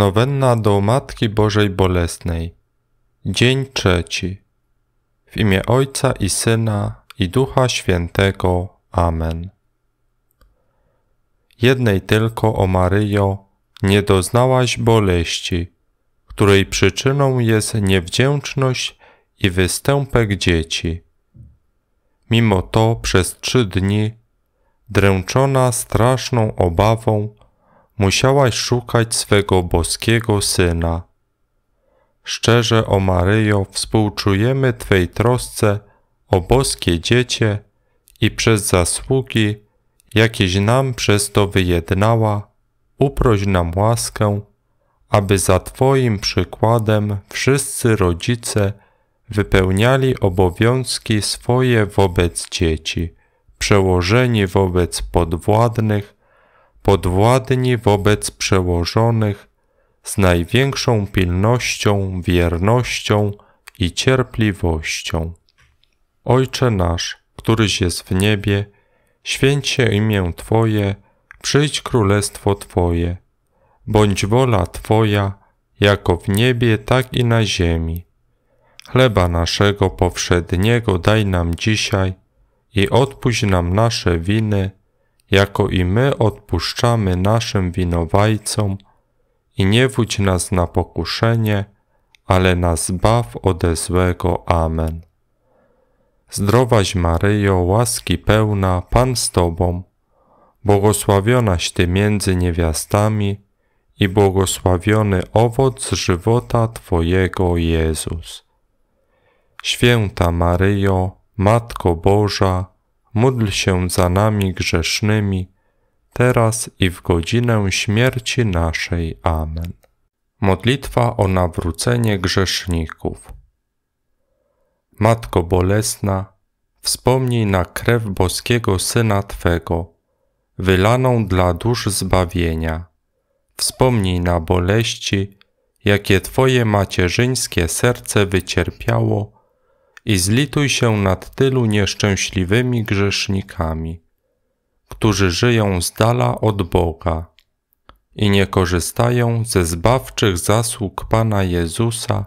Nowenna do Matki Bożej Bolesnej. Dzień trzeci. W imię Ojca i Syna i Ducha Świętego. Amen. Jednej tylko, o Maryjo, nie doznałaś boleści, której przyczyną jest niewdzięczność i występek dzieci. Mimo to przez trzy dni, dręczona straszną obawą, musiałaś szukać swego boskiego syna. Szczerze, o Maryjo, współczujemy Twej trosce o boskie dziecię i przez zasługi, jakieś nam przez to wyjednała, uproś nam łaskę, aby za Twoim przykładem wszyscy rodzice wypełniali obowiązki swoje wobec dzieci, przełożeni wobec podwładnych, podwładni wobec przełożonych z największą pilnością, wiernością i cierpliwością. Ojcze nasz, któryś jest w niebie, święć się imię Twoje, przyjdź królestwo Twoje, bądź wola Twoja, jako w niebie, tak i na ziemi. Chleba naszego powszedniego daj nam dzisiaj i odpuść nam nasze winy, jako i my odpuszczamy naszym winowajcom i nie wódź nas na pokuszenie, ale nas zbaw ode złego. Amen. Zdrowaś Maryjo, łaski pełna, Pan z Tobą, błogosławionaś Ty między niewiastami i błogosławiony owoc żywota Twojego Jezus. Święta Maryjo, Matko Boża, módl się za nami grzesznymi, teraz i w godzinę śmierci naszej. Amen. Modlitwa o nawrócenie grzeszników. Matko Bolesna, wspomnij na krew boskiego Syna Twego, wylaną dla dusz zbawienia. Wspomnij na boleści, jakie Twoje macierzyńskie serce wycierpiało i zlituj się nad tylu nieszczęśliwymi grzesznikami, którzy żyją z dala od Boga i nie korzystają ze zbawczych zasług Pana Jezusa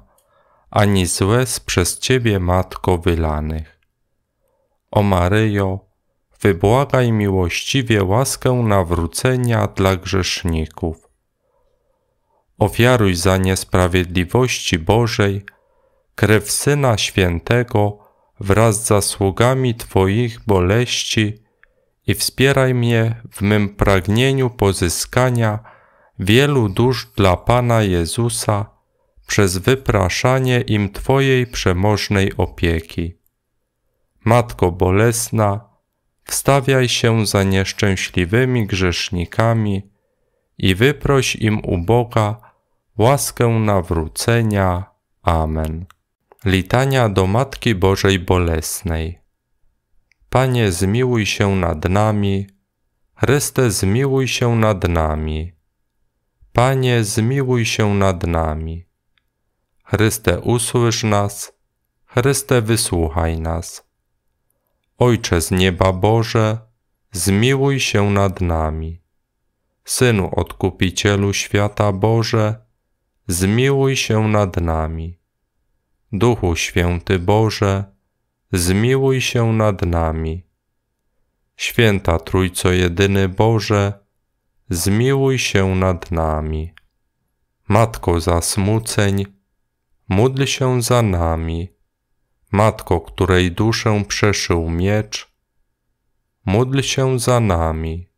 ani z przez Ciebie, Matko, wylanych. O Maryjo, wybłagaj miłościwie łaskę nawrócenia dla grzeszników. Ofiaruj za niesprawiedliwości Bożej, krew Syna Świętego wraz z zasługami Twoich boleści i wspieraj mnie w mym pragnieniu pozyskania wielu dusz dla Pana Jezusa przez wypraszanie im Twojej przemożnej opieki. Matko Bolesna, wstawiaj się za nieszczęśliwymi grzesznikami i wyproś im u Boga łaskę nawrócenia. Amen. Litania do Matki Bożej Bolesnej. Panie, zmiłuj się nad nami. Chryste, zmiłuj się nad nami. Panie, zmiłuj się nad nami. Chryste, usłysz nas. Chryste, wysłuchaj nas. Ojcze z nieba Boże, zmiłuj się nad nami. Synu Odkupicielu świata Boże, zmiłuj się nad nami. Duchu Święty Boże, zmiłuj się nad nami. Święta Trójco Jedyny Boże, zmiłuj się nad nami. Matko zasmuceń, módl się za nami. Matko, której duszę przeszył miecz, módl się za nami.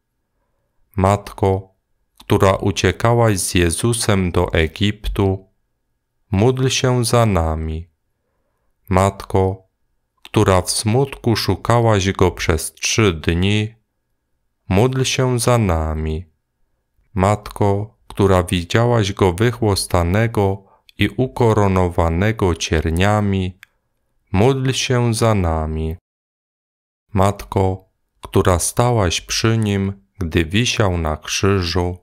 Matko, która uciekałaś z Jezusem do Egiptu, módl się za nami. Matko, która w smutku szukałaś go przez trzy dni, módl się za nami. Matko, która widziałaś go wychłostanego i ukoronowanego cierniami, módl się za nami. Matko, która stałaś przy nim, gdy wisiał na krzyżu,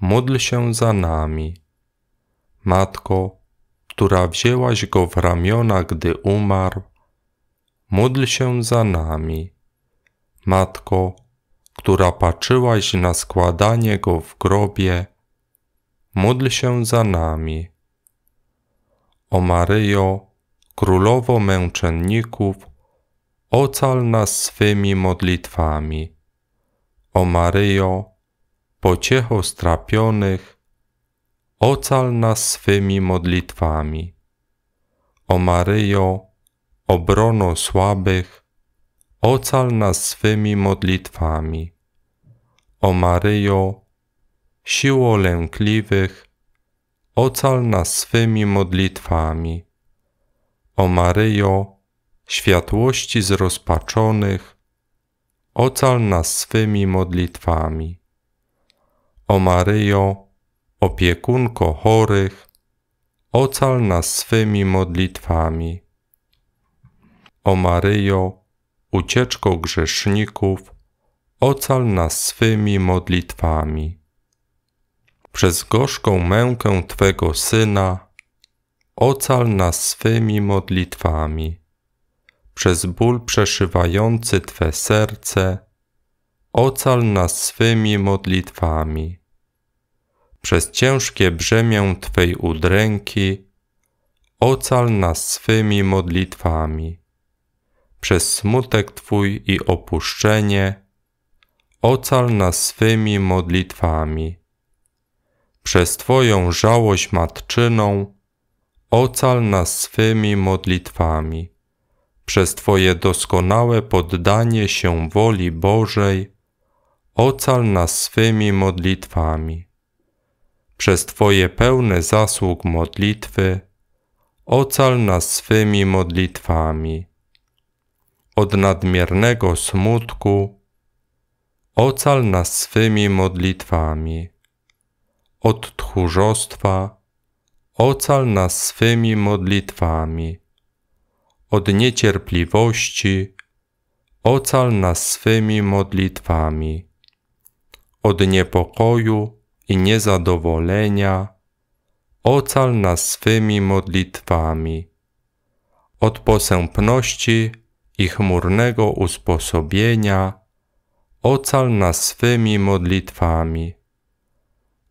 módl się za nami. Matko, która wzięłaś go w ramiona, gdy umarł, módl się za nami. Matko, która patrzyłaś na składanie go w grobie, módl się za nami. O Maryjo, królowo męczenników, ocal nas swymi modlitwami. O Maryjo, pociecho strapionych, ocal nas swymi modlitwami. O Maryjo, obrono słabych, ocal nas swymi modlitwami. O Maryjo, siło lękliwych, ocal nas swymi modlitwami. O Maryjo, światłości zrozpaczonych, ocal nas swymi modlitwami. O Maryjo, opiekunko chorych, ocal nas swymi modlitwami. O Maryjo, ucieczko grzeszników, ocal nas swymi modlitwami. Przez gorzką mękę Twego Syna, ocal nas swymi modlitwami. Przez ból przeszywający Twe serce, ocal nas swymi modlitwami przez ciężkie brzemię Twej udręki, ocal nas swymi modlitwami. Przez smutek Twój i opuszczenie, ocal nas swymi modlitwami. Przez Twoją żałość matczyną, ocal nas swymi modlitwami. Przez Twoje doskonałe poddanie się woli Bożej, ocal nas swymi modlitwami przez Twoje pełne zasług modlitwy, ocal nas swymi modlitwami. Od nadmiernego smutku, ocal nas swymi modlitwami. Od tchórzostwa, ocal nas swymi modlitwami. Od niecierpliwości, ocal nas swymi modlitwami. Od niepokoju, i niezadowolenia, ocal nas swymi modlitwami od posępności i chmurnego usposobienia, ocal nas swymi modlitwami.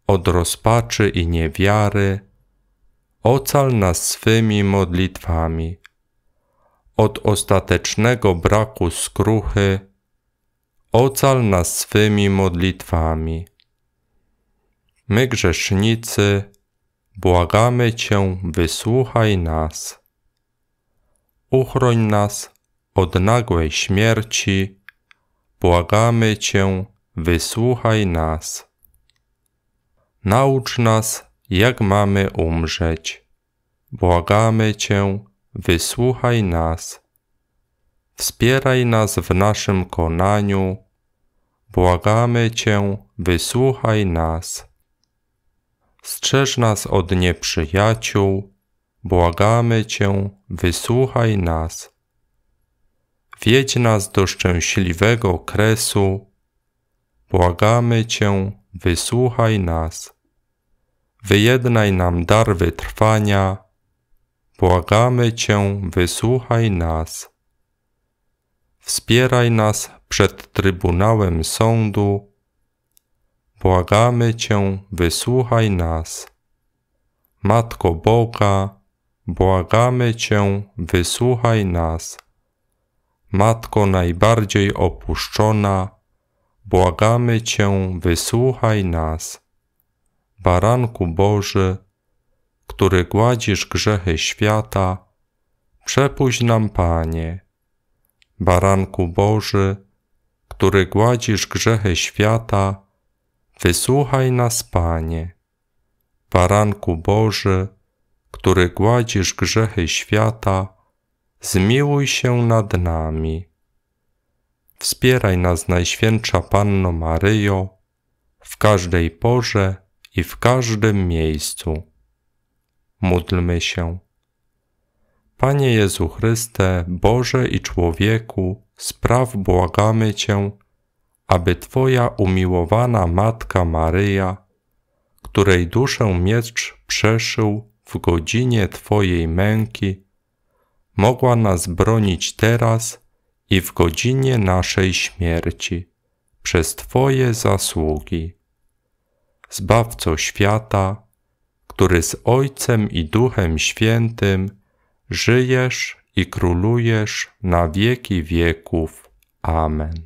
Od rozpaczy i niewiary, ocal nas swymi modlitwami. Od ostatecznego braku skruchy, ocal nas swymi modlitwami. My grzesznicy, błagamy Cię, wysłuchaj nas. Uchroń nas od nagłej śmierci, błagamy Cię, wysłuchaj nas. Naucz nas, jak mamy umrzeć. Błagamy Cię, wysłuchaj nas. Wspieraj nas w naszym konaniu. Błagamy Cię, wysłuchaj nas strzeż nas od nieprzyjaciół, błagamy Cię, wysłuchaj nas. Wiedź nas do szczęśliwego kresu, błagamy Cię, wysłuchaj nas. Wyjednaj nam dar wytrwania, błagamy Cię, wysłuchaj nas. Wspieraj nas przed Trybunałem Sądu, błagamy Cię, wysłuchaj nas. Matko Boga, błagamy Cię, wysłuchaj nas. Matko najbardziej opuszczona, błagamy Cię, wysłuchaj nas. Baranku Boży, który gładzisz grzechy świata, przepuść nam Panie. Baranku Boży, który gładzisz grzechy świata, Wysłuchaj nas, Panie, Baranku Boży, który gładzisz grzechy świata, zmiłuj się nad nami. Wspieraj nas, Najświętsza Panno Maryjo, w każdej porze i w każdym miejscu. Módlmy się. Panie Jezu Chryste, Boże i człowieku, spraw błagamy Cię, aby Twoja umiłowana Matka Maryja, której duszę miecz przeszył w godzinie Twojej męki, mogła nas bronić teraz i w godzinie naszej śmierci przez Twoje zasługi. Zbawco świata, który z Ojcem i Duchem Świętym żyjesz i królujesz na wieki wieków. Amen.